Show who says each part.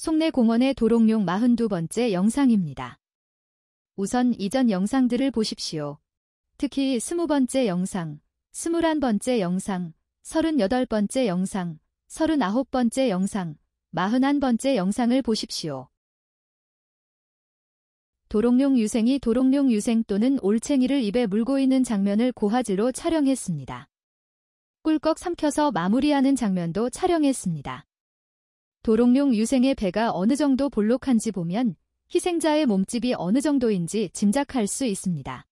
Speaker 1: 송내 공원의 도롱뇽 42번째 영상입니다. 우선 이전 영상들을 보십시오. 특히 20번째 영상, 21번째 영상, 38번째 영상, 39번째 영상, 41번째 영상을 보십시오. 도롱뇽 유생이 도롱뇽 유생 또는 올챙이를 입에 물고 있는 장면을 고화질로 촬영했습니다. 꿀꺽 삼켜서 마무리하는 장면도 촬영했습니다. 도롱뇽 유생의
Speaker 2: 배가 어느 정도 볼록한지 보면 희생자의 몸집이 어느 정도인지 짐작할 수
Speaker 3: 있습니다.